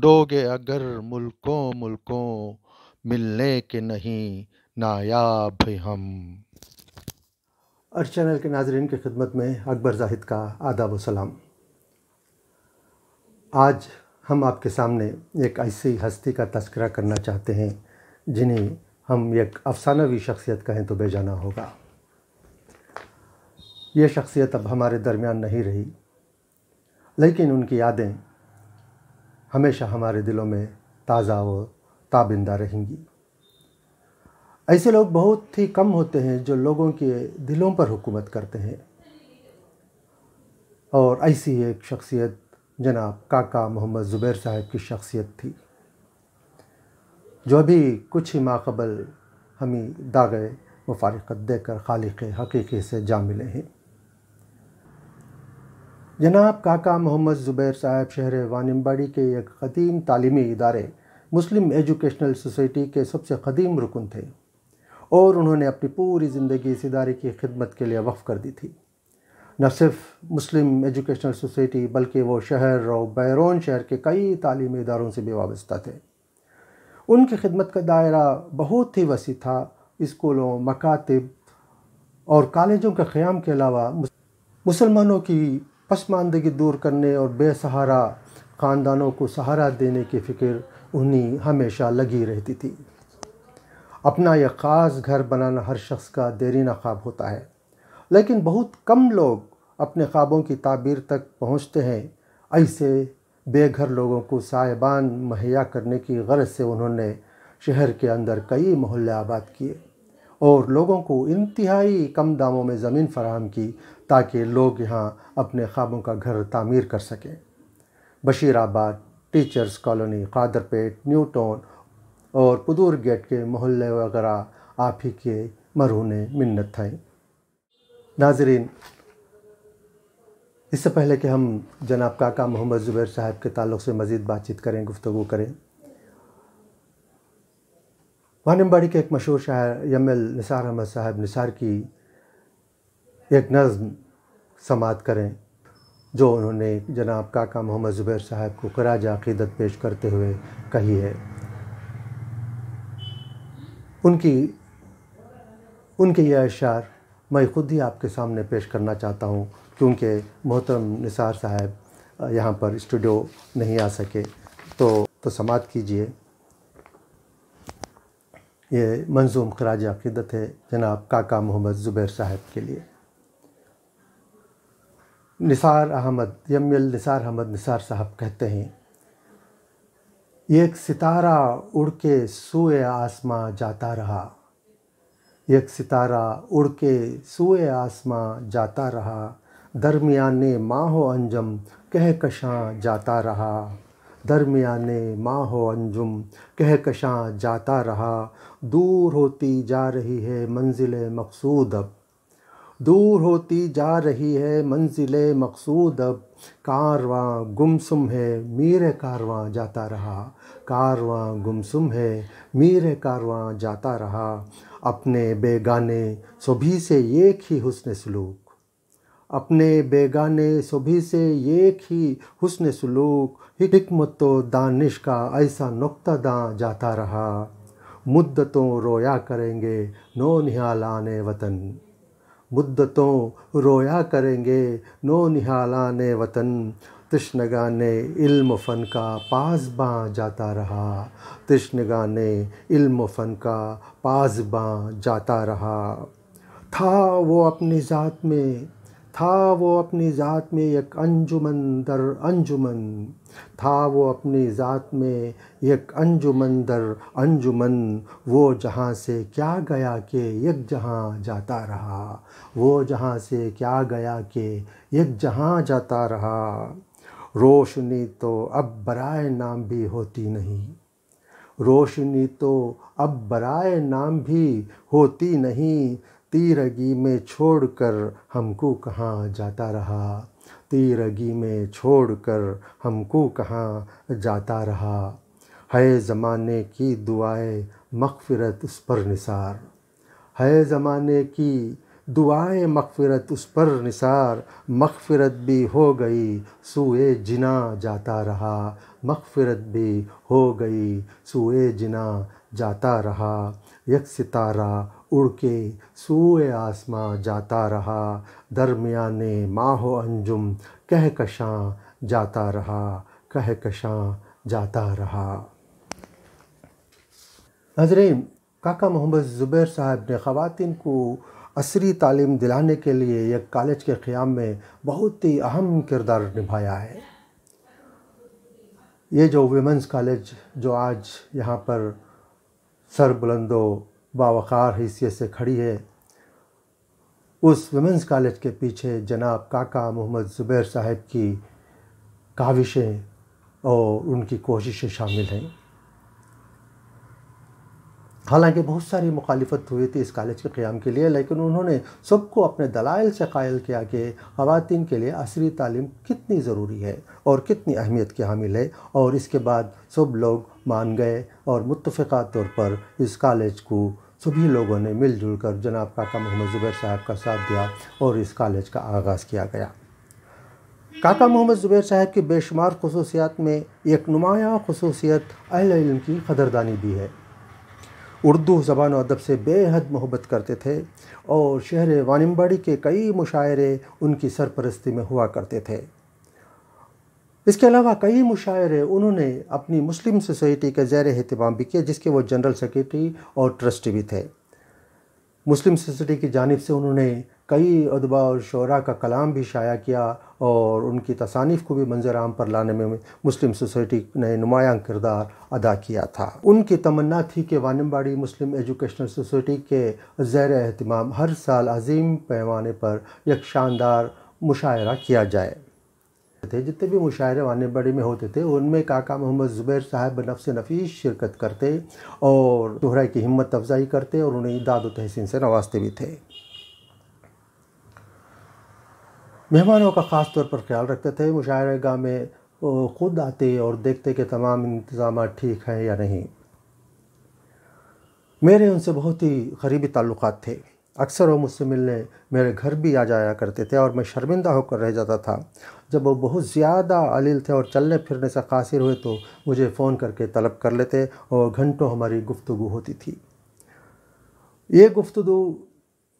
ढूंढोगे अगर मुल्कों मुल्कों मिलने के नहीं नायाब हम अर्ज चैनल के नाजरन की खिदमत में अकबर जाहिद का आदाब सलाम आज हम आपके सामने एक ऐसी हस्ती का तस्करा करना चाहते हैं जिन्हें हम एक अफसानवी शख्सियत कहें तो बेजाना होगा ये शख्सियत अब हमारे दरमियान नहीं रही लेकिन उनकी यादें हमेशा हमारे दिलों में ताज़ा व ताबिंदा रहेंगी ऐसे लोग बहुत ही कम होते हैं जो लोगों के दिलों पर हुकूमत करते हैं और ऐसी एक शख्सियत जनाब काका मोहम्मद ज़ुबैर साहब की शख्सियत थी जो अभी कुछ ही माकबल हमें दागे व फारिकत देकर खालिक हकीकी से जा मिले हैं जनाब काका मोहम्मद ज़ुबैर साहब शहर वानम्बाड़ी के एक कदीम तालीमी इदारे मुस्लिम एजुकेशनल सोसाइटी के सबसे कदीम रुकन थे और उन्होंने अपनी पूरी ज़िंदगी इस इदारे की खिदमत के लिए वफ़ कर दी थी न सिर्फ मुस्लिम एजुकेशनल सोसाइटी बल्कि वो शहर और बैरून शहर के कई तालीमी इदारों से भी वाबस्ता थे उनकी खिदमत का दायरा बहुत ही वसी था स्कूलों मकातब और कॉलेजों के क़्याम के अलावा मुसलमानों की पसमानदगी दूर करने और बेसहारा ख़ानदानों को सहारा देने की फ़िक्र उन्हीं हमेशा लगी रहती थी अपना यह ख़ास घर बनाना हर शख्स का देरीना ख्वाब होता है लेकिन बहुत कम लोग अपने ख्वाबों की ताबीर तक पहुंचते हैं ऐसे बेघर लोगों को साहिबान मुहैया करने की गरज से उन्होंने शहर के अंदर कई मोहल्ले आबाद किए और लोगों को इंतहाई कम दामों में ज़मीन फराहम की ताकि लोग यहाँ अपने ख्वाबों का घर तामीर कर सकें Bashirabad teachers colony Kadarpet new town और पुदूर गेट के मोहल्ले वगैरह आप ही के मरहून मिन्नत हैं नाजरीन इससे पहले कि हम जनाब काका मोहम्मद ज़ुबैर साहब के ताल्लुक से मज़ीद बातचीत करें गुफ्तु करें वानमबाड़ी के एक मशहूर शायर यमल निसार अहमद साहब निसार की एक नज़म समात करें जो उन्होंने जनाब काका मोहम्मद ज़ुबैर साहब को खराज अकीदत पेश करते हुए कही है उनकी उनके यह अशार मैं ख़ुद ही आपके सामने पेश करना चाहता हूँ क्योंकि मोहतरम निसार साहब यहाँ पर स्टूडियो नहीं आ सके तो तो समात कीजिए ये मंजूम खराज अकीदत है जनाब काका मोहम्मद ज़ुबैर साहब के लिए निसार अहमद यमयल निसार अहमद निसार साहब कहते हैं एक सितारा उड़ के सोए आसमां जाता रहा एक सितारा उड़ के सोए आसमां जाता रहा दरमियान माहो अंजम कहकशां जाता रहा दरमियान माहो अंजुम कहकशां जाता रहा दूर होती जा रही है मंजिल मकसूद अब दूर होती जा रही है मंजिल मकसूद अब कारवां गुमसुम है मीर कारवां जाता रहा कारवां गुमसुम है मीर कारवां जाता रहा अपने बेगाने सभी से एक ही हुस्न सलूक अपने बेगाने सभी से एक ही हुस्न सलूक हमत दानिश का ऐसा नुकता दां जाता रहा मुद्दतों रोया करेंगे नौ निहाल आने वतन मुद्दतों रोया करेंगे नो निहाला ने वतन तृष्णगा ने इल्म फ़न का पास बाँ जाता रहा तृष्णगा ने इल्म फ़न का पास बाँ जाता रहा था वो अपनी ज़ात में था वो अपनी ज़ात में एक अंजुमन दर अंजुमन था वो अपनी ज़ात में एक अंजुमन दर अंजुमन वो जहाँ से क्या गया के एक जहाँ जाता रहा वो जहाँ से क्या गया के एक जहाँ जाता रहा रोशनी तो अब बराए नाम भी होती नहीं रोशनी तो अब बराए नाम भी होती नहीं तीरगी में छोड़कर हमको कहाँ जाता रहा तीरगी में छोड़ कर हमको कहाँ जाता रहा है ज़माने की दुआएं मगफ़रत उस पर निसार है ज़माने की दुआएं मगफ़रत उस पर निसार मगफ़रत भी हो गई सूए जिना जाता रहा मगफ़रत भी हो गई सूए जिना जाता रहा यक सितारा उड़ के सूए आसमां जाता रहा दरमियाने माहो अंजुम कहकशां जाता रहा कहकशां जाता रहा नजरें काका मोहम्मद ज़ुबैर साहब ने ख़वान को असरी तालीम दिलाने के लिए एक कॉलेज के क़्याम में बहुत ही अहम किरदार निभाया है ये जो वेमेंस कॉलेज जो आज यहाँ पर सरबुलंदो बावकार हैसियत से खड़ी है उस वुमेंस कॉलेज के पीछे जनाब काका मोहम्मद ज़ुबैर साहब की काविशें और उनकी कोशिशें शामिल हैं हालांकि बहुत सारी मुखालफत हुई थी इस कॉलेज के क़्याम के लिए लेकिन उन्होंने सबको अपने दलाइल से कायल किया कि खुवान के लिए असरी तालीम कितनी ज़रूरी है और कितनी अहमियत की हामिल है और इसके बाद सब लोग मान गए और मुतफ़ा तौर पर इस कॉलेज को सभी लोगों ने मिलजुल कर जनाब काका मोहम्मद ज़ुबैर साहब का साथ दिया और इस कॉलेज का आगाज़ किया गया काका मोहम्मद ज़ुबैर साहब की बेशुमार खसूसियात में एक नुमाया खसूसियत अहल इल्म की कदरदानी भी है उर्दू ज़बान और अदब से बेहद मोहब्बत करते थे और शहर वानम्बाड़ी के कई मुशायरे उनकी सरपरस्ती में हुआ करते थे इसके अलावा कई मुशायरे उन्होंने अपनी मुस्लिम सोसाइटी का जैर अहतमाम भी किया जिसके वो जनरल सेक्रेटरी और ट्रस्टी भी थे मुस्लिम सोसाइटी की जानब से उन्होंने कई अदबा और शरा का कलाम भी शाया किया और उनकी तसानीफ़ को भी मंजर आम पर लाने में मुस्लिम सोसाइटी ने नुमाया किरदार अदा किया था उनकी तमन्ना थी कि वानमबाड़ी मुस्लिम एजुकेशनल सोसाइटी के ज़ैर अहतमाम हर साल अजीम पैमाने पर एक शानदार मुशायरा किया जाए थे जितने भी मुशायरे वानबाड़ी में होते थे उनमें काका मोहम्मद ज़ुबैर साहब नफ्स नफीस शिरकत करते और दोहराई की हिम्मत अफजाई करते और उन्हें दाद व से नवाजते भी थे मेहमानों का ख़ास तौर पर ख्याल रखते थे मुशायरे गाह में ख़ुद आते और देखते कि तमाम इंतज़ाम ठीक हैं या नहीं मेरे उनसे बहुत ही करीबी ताल्लुक़ थे अक्सर वो मुझसे मिलने मेरे घर भी आ जाया करते थे और मैं शर्मिंदा होकर रह जाता था जब वो बहुत ज़्यादा अलील थे और चलने फिरने से कासिर हुए तो मुझे फ़ोन करके तलब कर लेते और घंटों हमारी गुफ्तु होती थी ये गुफ्तु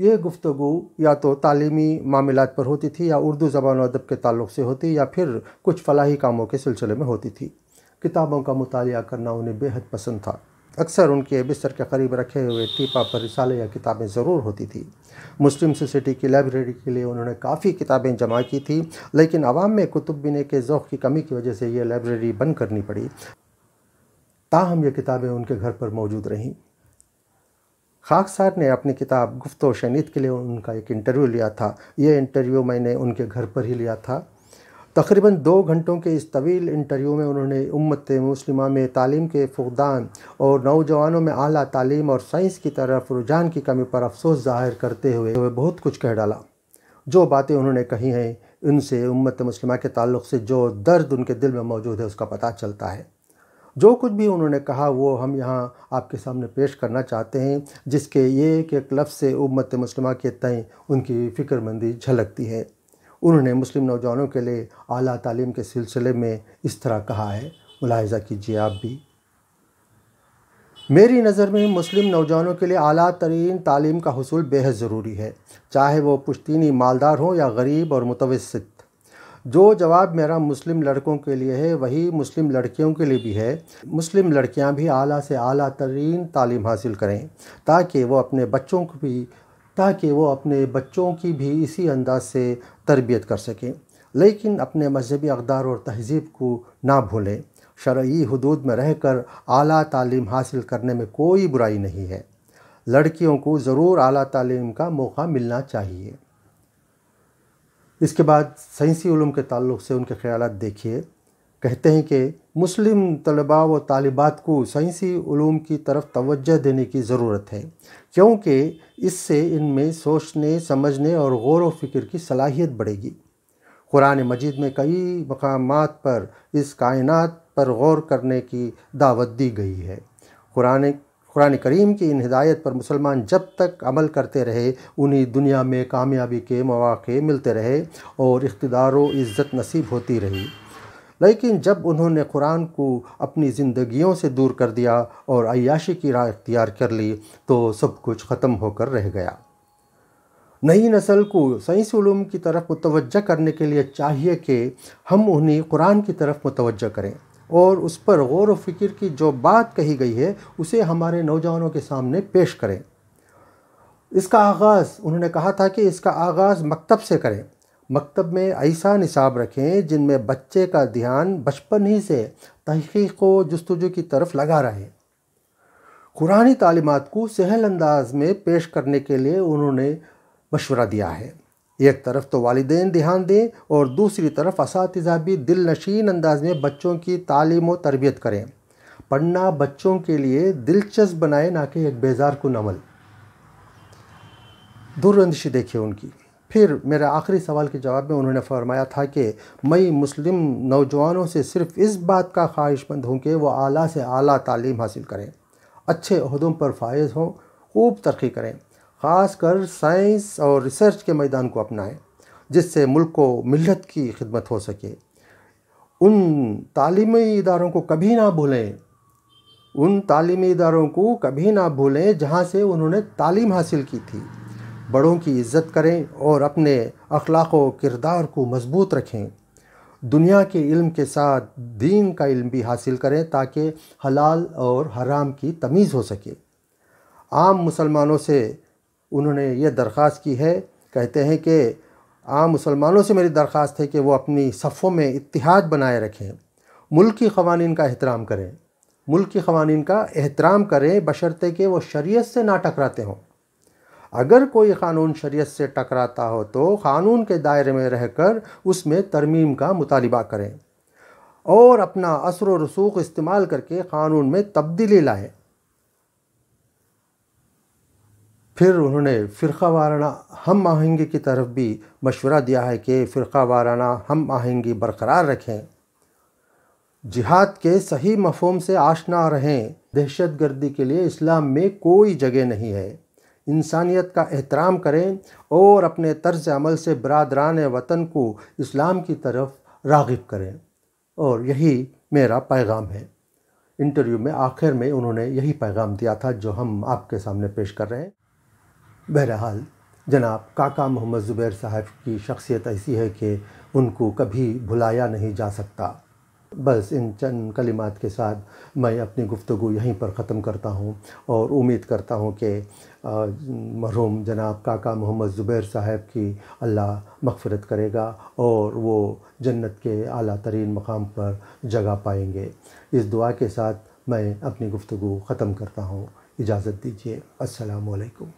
ये गुफ्तु या तो तालीमी मामलों पर होती थी या उर्दू ज़बान अदब के ताल्लुक से होती या फिर कुछ फलाही कामों के सिलसिले में होती थी किताबों का मुताल करना उन्हें बेहद पसंद था अक्सर उनके बिस्तर के करीब रखे हुए टीपा पर रिसाले या किताबें ज़रूर होती थी मुस्लिम सोसाइटी की लाइब्रेरी के लिए उन्होंने काफ़ी किताबें जमा की थी लेकिन आवाम में कुतुब बिने के ओक़ की कमी की वजह से ये लाइब्रेरी बंद करनी पड़ी ताहम ये किताबें उनके घर पर मौजूद रहीं खाकसार ने अपनी किताब गुफ्त शनीत के लिए उनका एक इंटरव्यू लिया था यह इंटरव्यू मैंने उनके घर पर ही लिया था तकरीबन दो घंटों के इस तवील इंटरव्यू में उन्होंने उम्मत मुस्लिमा में तालीम के फुकदान और नौजवानों में अली तालीम और साइंस की तरफ रुझान की कमी पर अफसोस जाहिर करते हुए वह बहुत कुछ कह डाला जो बातें उन्होंने कही हैं उनसे उम्मत मुस्लिमा के ताल्लुक से जो दर्द उनके दिल में मौजूद है उसका पता चलता है जो कुछ भी उन्होंने कहा वो हम यहाँ आपके सामने पेश करना चाहते हैं जिसके एक एक लफ्ज़ से उम्मत मुस्लिमा के तय उनकी फ़िक्रमंदी झलकती है उन्होंने मुस्लिम नौजवानों के लिए अली तालीम के सिलसिले में इस तरह कहा है मुलाहजा कीजिए आप भी मेरी नज़र में मुस्लिम नौजवानों के लिए अली तरीन तालीम का हसूल बेहद ज़रूरी है चाहे वो पुश्तनी मालदार हों या गरीब और मुतवसत जो जवाब मेरा मुस्लिम लड़कों के लिए है वही मुस्लिम लड़कियों के लिए भी है मुस्लिम लड़कियां भी आला से आला तरीन तालीम हासिल करें ताकि वो अपने बच्चों को भी ताकि वो अपने बच्चों की भी इसी अंदाज से तरबियत कर सकें लेकिन अपने मजहबी अकदार और तहजीब को ना भूलें शर्य हदूद में रह कर अली तालीम हासिल करने में कोई बुराई नहीं है लड़कियों को ज़रूर अली तालीम का मौका मिलना चाहिए इसके बाद साइंसी के ताल्लुक से उनके ख्याल देखिए कहते हैं कि मुस्लिम तलबा व तालिबात को साइंसी ूम की तरफ तवज्जो देने की ज़रूरत है क्योंकि इससे इनमें सोचने समझने और गौर व फिक्र की सलाहियत बढ़ेगी कुरान मजीद में कई मकाम पर इस कायनात पर गौर करने की दावत दी गई है कुरान कुरान करीम की इन हिदायत पर मुसलमान जब तक अमल करते रहे उन्हीं दुनिया में कामयाबी के मौाक़े मिलते रहे और इकतदार इज़्ज़त नसीब होती रही लेकिन जब उन्होंने कुरान को अपनी ज़िंदगियों से दूर कर दिया और अयाशी की राह इख्तियार कर ली तो सब कुछ ख़त्म होकर रह गया नई नस्ल को साइंस ूम की तरफ मुतवजह करने के लिए चाहिए कि हम उन्हें कुरान की तरफ मुतवजह करें और उस पर गौर व फिक्र की जो बात कही गई है उसे हमारे नौजवानों के सामने पेश करें इसका आगाज़ उन्होंने कहा था कि इसका आगाज़ मकतब से करें मकतब में ऐसा निसाब रखें जिनमें बच्चे का ध्यान बचपन ही से तहकीक को जस्तजु की तरफ लगा रहे कुरानी तालीमत को सहल अंदाज में पेश करने के लिए उन्होंने मशवरा दिया है एक तरफ तो वालदे ध्यान दें और दूसरी तरफ इस भी दिल नशीन अंदाज में बच्चों की तालीम व तरबियत करें पढ़ना बच्चों के लिए दिलचस्प बनाए ना कि एक बेजार कन अमल दूरअंदेशी देखें उनकी फिर मेरे आखिरी सवाल के जवाब में उन्होंने फरमाया था कि मैं मुस्लिम नौजवानों से सिर्फ इस बात का ख्वाहिशमंद हूँ कि वह आला से आला तालीम हासिल करें अच्छे अहदों पर फायज हों खूब तरक्की करें ख़ास कर साइंस और रिसर्च के मैदान को अपनाएं जिससे मुल्क को मिलत की खिदमत हो सके उन तालीमी इदारों को कभी ना भूलें उन तालीमी इदारों को कभी ना भूलें जहाँ से उन्होंने तालीम हासिल की थी बड़ों की इज़्ज़त करें और अपने अखलाक व किरदार को मजबूत रखें दुनिया के इल्म के साथ दीन का इल्म भी हासिल करें ताकि हलाल और हराम की तमीज़ हो सके आम मुसलमानों से उन्होंने यह दरख्वास्त की है कहते हैं कि आम मुसलमानों से मेरी दरख्वास्त है कि वो अपनी सफ़ों में इतिहाद बनाए रखें मुल्क की कवानीन का एहतराम करें मुल्क की कवानीन का एहतराम करें बशर्ते कि वो शरीयत से ना टकराते हों अगर कोई क़ानून शरीयत से टकराता हो तो क़ानून के दायरे में रहकर उसमें तरमीम का मुतालबा करें और अपना असर रसूख इस्तेमाल करके क़ानून में तब्दीली लाएं फिर उन्होंने फ़िरका वाराना हम आहेंगी की तरफ भी मशवरा दिया है कि फ़िरका वाराना हम आहेंगी बरकरार रखें जिहाद के सही मफहम से आशना रहें दहशत गर्दी के लिए इस्लाम में कोई जगह नहीं है इंसानियत का एहतराम करें और अपने तर्ज अमल से बरदरान वतन को इस्लाम की तरफ रागब करें और यही मेरा पैगाम है इंटरव्यू में आखिर में उन्होंने यही पैगाम दिया था जो हम आपके सामने पेश कर रहे हैं बहरहाल जनाब काका मोहम्मद ज़ुबैर साहब की शख्सियत ऐसी है कि उनको कभी भुलाया नहीं जा सकता बस इन चंद कलिमात के साथ मैं अपनी गुफ्तु यहीं पर ख़त्म करता हूँ और उम्मीद करता हूँ कि मरहूम जनाब काका मोहम्मद ज़ुबैर साहब की अल्लाह मगफरत करेगा और वो जन्नत के अला तरीन मकाम पर जगह पाएंगे इस दुआ के साथ मैं अपनी गुफ्तु ख़त्म करता हूँ इजाज़त दीजिए असलकम